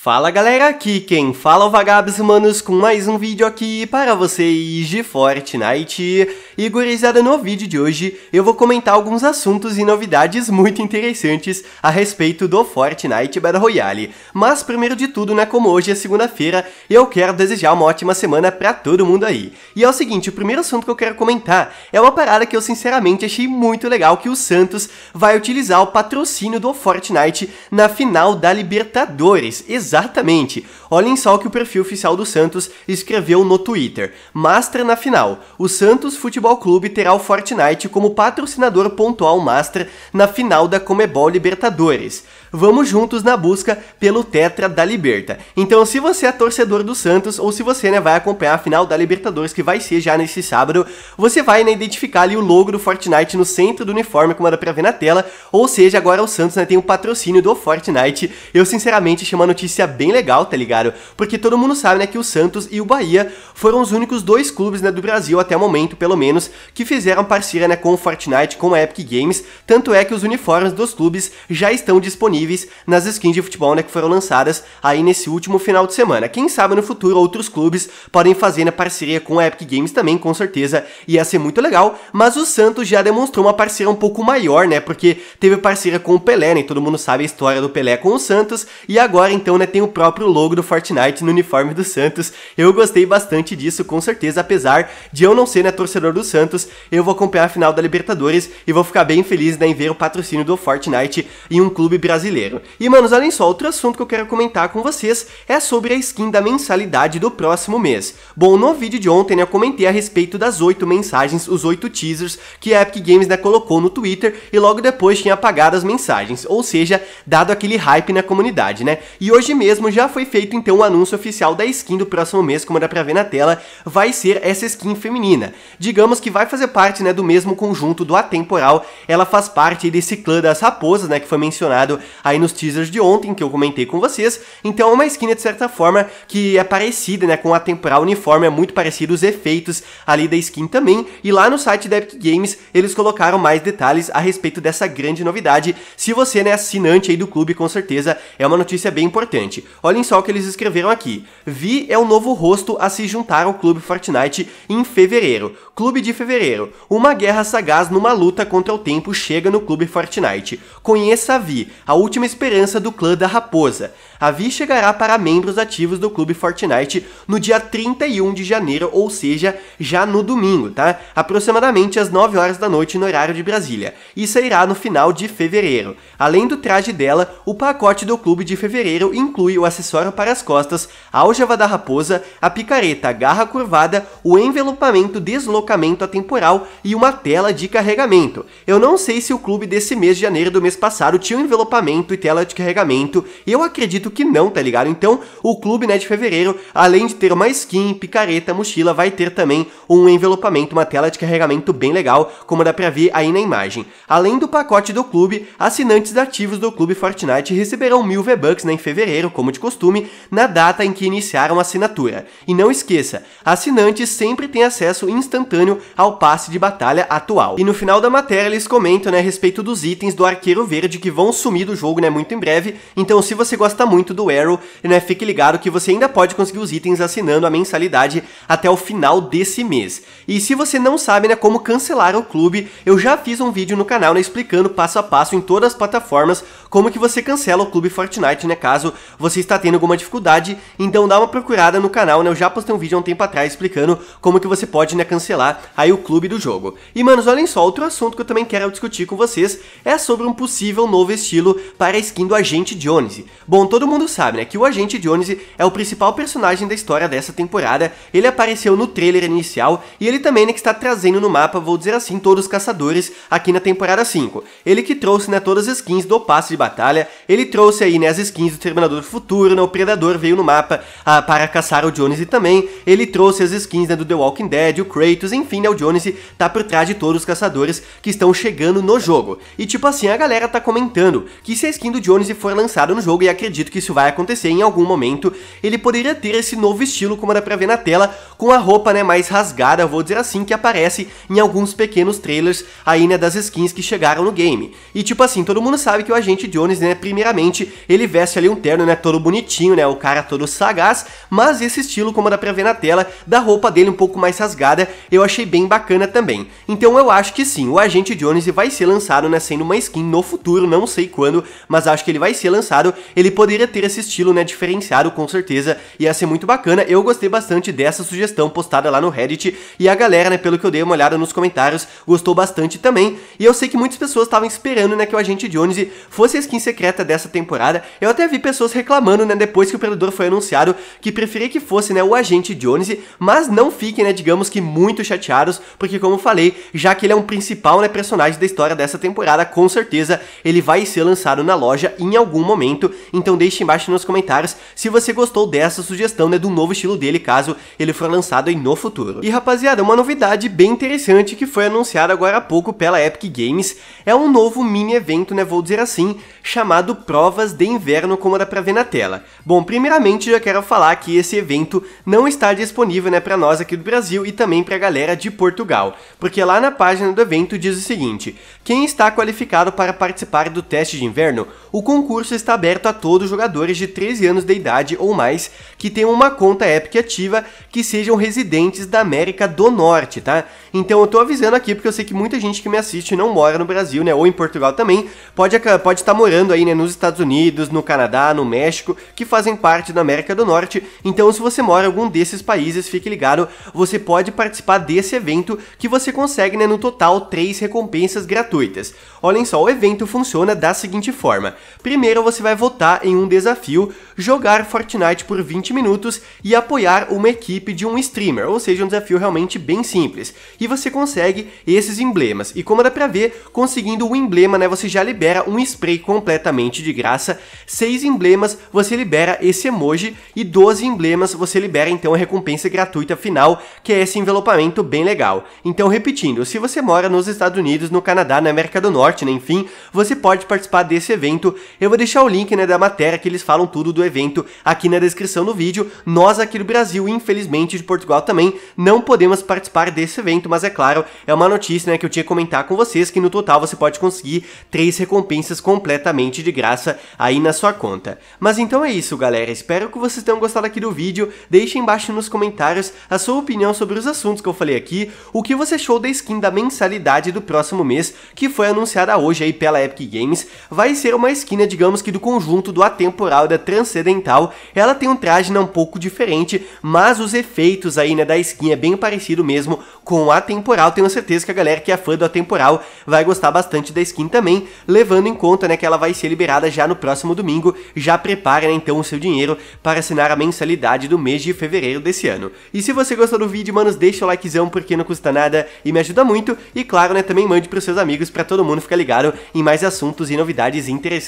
Fala galera, aqui quem fala é o Vagabos Humanos com mais um vídeo aqui para vocês de Fortnite. E gurizada, no vídeo de hoje eu vou comentar alguns assuntos e novidades muito interessantes a respeito do Fortnite Battle Royale. Mas primeiro de tudo, né, como hoje é segunda-feira, eu quero desejar uma ótima semana para todo mundo aí. E é o seguinte, o primeiro assunto que eu quero comentar é uma parada que eu sinceramente achei muito legal que o Santos vai utilizar o patrocínio do Fortnite na final da Libertadores. Exatamente. Olhem só o que o perfil oficial do Santos escreveu no Twitter. Master na final. O Santos Futebol Futebol Clube terá o Fortnite como patrocinador pontual master na final da Comebol Libertadores vamos juntos na busca pelo Tetra da Liberta. Então, se você é torcedor do Santos ou se você né, vai acompanhar a final da Libertadores, que vai ser já nesse sábado, você vai né, identificar ali o logo do Fortnite no centro do uniforme, como dá pra ver na tela. Ou seja, agora o Santos né, tem o um patrocínio do Fortnite. Eu, sinceramente, achei uma notícia bem legal, tá ligado? Porque todo mundo sabe né, que o Santos e o Bahia foram os únicos dois clubes né, do Brasil, até o momento, pelo menos, que fizeram parceria né, com o Fortnite, com a Epic Games. Tanto é que os uniformes dos clubes já estão disponíveis disponíveis nas skins de futebol, né, que foram lançadas aí nesse último final de semana. Quem sabe no futuro outros clubes podem fazer na né, parceria com a Epic Games também, com certeza ia ser muito legal, mas o Santos já demonstrou uma parceria um pouco maior, né, porque teve parceria com o Pelé, né, todo mundo sabe a história do Pelé com o Santos, e agora então, né, tem o próprio logo do Fortnite no uniforme do Santos, eu gostei bastante disso, com certeza, apesar de eu não ser, né, torcedor do Santos, eu vou acompanhar a final da Libertadores e vou ficar bem feliz, né, em ver o patrocínio do Fortnite em um clube brasileiro brasileiro. E, manos, além só, outro assunto que eu quero comentar com vocês é sobre a skin da mensalidade do próximo mês. Bom, no vídeo de ontem né, eu comentei a respeito das 8 mensagens, os 8 teasers que a Epic Games né, colocou no Twitter e logo depois tinha apagado as mensagens, ou seja, dado aquele hype na comunidade, né? E hoje mesmo já foi feito então o um anúncio oficial da skin do próximo mês, como dá pra ver na tela, vai ser essa skin feminina. Digamos que vai fazer parte né, do mesmo conjunto do Atemporal, ela faz parte desse clã das raposas, né, que foi mencionado aí nos teasers de ontem que eu comentei com vocês. Então é uma skin, de certa forma, que é parecida, né, com a temporal uniforme, é muito parecido os efeitos ali da skin também. E lá no site da Epic Games eles colocaram mais detalhes a respeito dessa grande novidade. Se você né, é assinante aí do clube, com certeza é uma notícia bem importante. Olhem só o que eles escreveram aqui. Vi é o novo rosto a se juntar ao clube Fortnite em fevereiro. Clube de fevereiro. Uma guerra sagaz numa luta contra o tempo chega no clube Fortnite. Conheça a Vi, a última última esperança do clã da Raposa, a Vi chegará para membros ativos do Clube Fortnite no dia 31 de janeiro, ou seja, já no domingo, tá? Aproximadamente às 9 horas da noite no horário de Brasília, e sairá no final de fevereiro. Além do traje dela, o pacote do clube de fevereiro inclui o acessório para as costas, a aljava da raposa, a picareta, a garra curvada, o envelopamento, deslocamento atemporal e uma tela de carregamento. Eu não sei se o clube desse mês de janeiro do mês passado tinha um envelopamento e tela de carregamento, eu acredito que não, tá ligado? Então, o clube, né, de fevereiro, além de ter uma skin, picareta, mochila, vai ter também um envelopamento, uma tela de carregamento bem legal, como dá pra ver aí na imagem. Além do pacote do clube, assinantes ativos do clube Fortnite receberão mil V-Bucks né, em fevereiro, como de costume, na data em que iniciaram a assinatura. E não esqueça, assinantes sempre têm acesso instantâneo ao passe de batalha atual. E no final da matéria eles comentam né, a respeito dos itens do Arqueiro Verde que vão sumir do jogo né, muito em breve, então se você gosta muito muito do Arrow, né? Fique ligado que você ainda pode conseguir os itens assinando a mensalidade até o final desse mês. E se você não sabe, né, como cancelar o clube, eu já fiz um vídeo no canal, né, explicando passo a passo em todas as plataformas como que você cancela o clube Fortnite, né, caso você está tendo alguma dificuldade, então dá uma procurada no canal, né, eu já postei um vídeo há um tempo atrás explicando como que você pode, né, cancelar aí o clube do jogo. E, manos, olhem só, outro assunto que eu também quero discutir com vocês é sobre um possível novo estilo para a skin do Agente Jones. Bom, todo mundo sabe, né, que o Agente Jones é o principal personagem da história dessa temporada, ele apareceu no trailer inicial e ele também, né, que está trazendo no mapa, vou dizer assim, todos os caçadores aqui na temporada 5. Ele que trouxe, né, todas as skins do passe de batalha, ele trouxe aí, né, as skins do Terminador do Futuro, né, o Predador veio no mapa ah, para caçar o Jones também ele trouxe as skins, né, do The Walking Dead, o Kratos, enfim, né, o Jones tá por trás de todos os caçadores que estão chegando no jogo. E tipo assim, a galera tá comentando que se a skin do Jones for lançada no jogo, e acredito que que isso vai acontecer em algum momento, ele poderia ter esse novo estilo, como dá pra ver na tela, com a roupa né, mais rasgada, vou dizer assim, que aparece em alguns pequenos trailers aí né, das skins que chegaram no game. E tipo assim, todo mundo sabe que o agente Jones, né, primeiramente, ele veste ali um terno, né, todo bonitinho, né, o cara todo sagaz, mas esse estilo, como dá pra ver na tela, da roupa dele um pouco mais rasgada, eu achei bem bacana também. Então eu acho que sim, o agente Jones vai ser lançado, né, sendo uma skin no futuro, não sei quando, mas acho que ele vai ser lançado, ele poderia ter esse estilo, né, diferenciado com certeza, ia ser muito bacana. Eu gostei bastante dessa sugestão postada lá no Reddit e a galera, né, pelo que eu dei uma olhada nos comentários, gostou bastante também. E eu sei que muitas pessoas estavam esperando, né, que o Agente Jones fosse a skin secreta dessa temporada. Eu até vi pessoas reclamando, né, depois que o Predador foi anunciado, que preferia que fosse, né, o Agente Jones, mas não fiquem, né, digamos que muito chateados, porque como falei, já que ele é um principal, né, personagem da história dessa temporada, com certeza ele vai ser lançado na loja em algum momento, então deixe deixe embaixo nos comentários se você gostou dessa sugestão, né, do novo estilo dele, caso ele for lançado aí no futuro. E rapaziada, uma novidade bem interessante que foi anunciada agora há pouco pela Epic Games é um novo mini evento, né, vou dizer assim, chamado Provas de Inverno, como dá pra ver na tela. Bom, primeiramente já quero falar que esse evento não está disponível, né, pra nós aqui do Brasil e também pra galera de Portugal, porque lá na página do evento diz o seguinte, quem está qualificado para participar do teste de inverno o concurso está aberto a todos os jogadores de 13 anos de idade ou mais que tenham uma conta Epic ativa que sejam residentes da América do Norte, tá? Então eu tô avisando aqui porque eu sei que muita gente que me assiste não mora no Brasil, né, ou em Portugal também, pode estar pode tá morando aí, né, nos Estados Unidos, no Canadá, no México, que fazem parte da América do Norte. Então se você mora em algum desses países, fique ligado, você pode participar desse evento que você consegue, né, no total três recompensas gratuitas. Olhem só, o evento funciona da seguinte forma: Primeiro você vai votar em um desafio, jogar Fortnite por 20 minutos e apoiar uma equipe de um streamer, ou seja, um desafio realmente bem simples. E você consegue esses emblemas. E como dá pra ver, conseguindo o emblema, né, você já libera um spray completamente de graça. 6 emblemas você libera esse emoji e 12 emblemas você libera então a recompensa gratuita final, que é esse envelopamento bem legal. Então repetindo, se você mora nos Estados Unidos, no Canadá, na América do Norte, né, enfim, você pode participar desse evento evento. Eu vou deixar o link né, da matéria que eles falam tudo do evento aqui na descrição do vídeo. Nós aqui do Brasil, infelizmente de Portugal também, não podemos participar desse evento, mas é claro, é uma notícia né, que eu tinha que comentar com vocês que no total você pode conseguir três recompensas completamente de graça aí na sua conta. Mas então é isso, galera. Espero que vocês tenham gostado aqui do vídeo. Deixem embaixo nos comentários a sua opinião sobre os assuntos que eu falei aqui, o que você achou da skin da mensalidade do próximo mês, que foi anunciada hoje aí pela Epic Games. Vai ser uma esquina, digamos que do conjunto do atemporal e da transcendental, ela tem um traje não um pouco diferente, mas os efeitos aí, né, da skin é bem parecido mesmo com o atemporal. Tenho certeza que a galera que é fã do atemporal vai gostar bastante da skin também, levando em conta, né, que ela vai ser liberada já no próximo domingo. Já prepare, né, então o seu dinheiro para assinar a mensalidade do mês de fevereiro desse ano. E se você gostou do vídeo, manos, deixa o likezão porque não custa nada e me ajuda muito. E claro, né, também mande para os seus amigos para todo mundo ficar ligado em mais assuntos e novidades interessantes